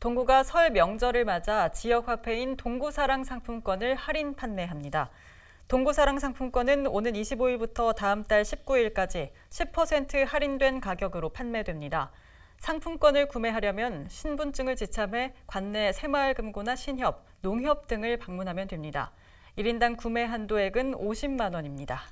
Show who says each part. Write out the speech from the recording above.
Speaker 1: 동구가 설 명절을 맞아 지역 화폐인 동구사랑 상품권을 할인 판매합니다. 동구사랑 상품권은 오는 25일부터 다음 달 19일까지 10% 할인된 가격으로 판매됩니다. 상품권을 구매하려면 신분증을 지참해 관내 새마을금고나 신협, 농협 등을 방문하면 됩니다. 1인당 구매 한도액은 50만 원입니다.